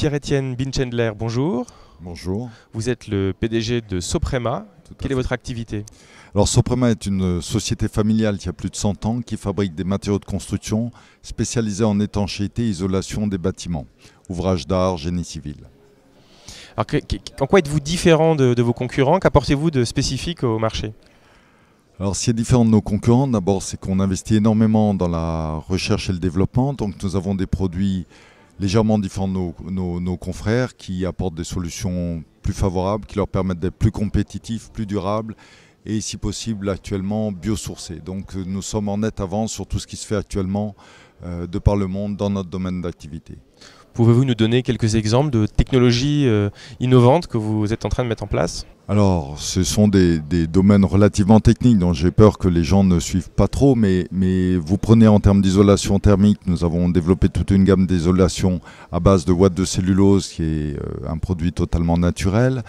Pierre-Étienne Binchendler, bonjour. Bonjour. Vous êtes le PDG de Soprema. Quelle est votre activité Alors Soprema est une société familiale qui a plus de 100 ans qui fabrique des matériaux de construction spécialisés en étanchéité et isolation des bâtiments, ouvrages d'art, génie civil. Alors, en quoi êtes-vous différent de, de vos concurrents Qu'apportez-vous de spécifique au marché alors, ce qui est différent de nos concurrents, d'abord, c'est qu'on investit énormément dans la recherche et le développement. Donc, nous avons des produits légèrement différents de nos, confrères qui apportent des solutions plus favorables, qui leur permettent d'être plus compétitifs, plus durables et si possible actuellement biosourcés. Donc nous sommes en nette avance sur tout ce qui se fait actuellement euh, de par le monde dans notre domaine d'activité. Pouvez-vous nous donner quelques exemples de technologies euh, innovantes que vous êtes en train de mettre en place alors, ce sont des, domaines relativement techniques dont j'ai peur que les gens ne suivent pas trop, mais, vous prenez en termes d'isolation thermique, nous avons développé toute une gamme d'isolation à base de watts de cellulose, qui est euh, un produit totalement naturel.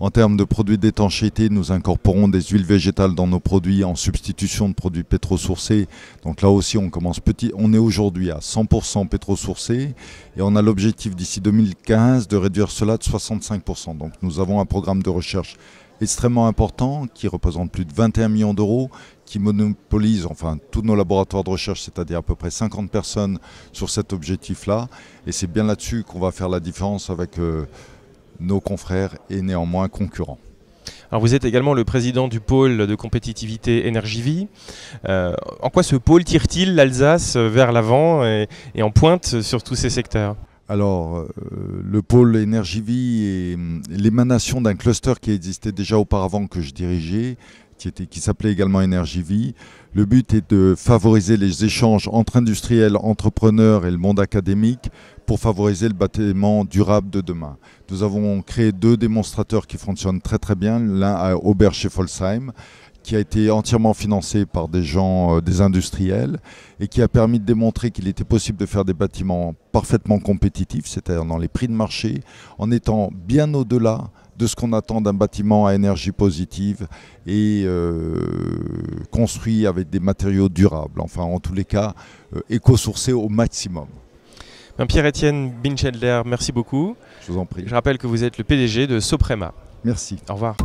En termes de produits d'étanchéité, nous incorporons des huiles végétales dans nos produits en substitution de produits pétrosourcés. Donc là aussi, on commence petit. On est aujourd'hui à 100% pétro-sourcés. Et on a l'objectif d'ici 2015 de réduire cela de 65%. Donc nous avons un programme de recherche extrêmement important qui représente plus de 21 millions d'euros, qui monopolise enfin tous nos laboratoires de recherche, c'est-à-dire à peu près 50 personnes sur cet objectif-là. Et c'est bien là-dessus qu'on va faire la différence avec euh, nos confrères et néanmoins concurrents. Alors vous êtes également le président du pôle de compétitivité Énergie-Vie. Euh, en quoi ce pôle tire-t-il l'Alsace euh, vers l'avant et, en pointe sur tous ces secteurs alors, euh, le pôle Énergie-Vie est hum, l'émanation d'un cluster qui existait déjà auparavant que je dirigeais, qui, s'appelait également Énergie Vie. Le but est de favoriser les échanges entre industriels, entrepreneurs et le monde académique pour favoriser le bâtiment durable de demain. Nous avons créé deux démonstrateurs qui fonctionnent très très bien, l'un à Folsheim, qui a été entièrement financé par des gens, euh, des industriels, et qui a permis de démontrer qu'il était possible de faire des bâtiments parfaitement compétitifs, c'est-à-dire dans les prix de marché, en étant bien au-delà de ce qu'on attend d'un bâtiment à énergie positive et euh, construit avec des matériaux durables, enfin en tous les cas euh, éco-sourcés au maximum. Pierre-Étienne Binchelder, merci beaucoup. Je vous en prie. Je rappelle que vous êtes le PDG de Soprema. Merci. Au revoir.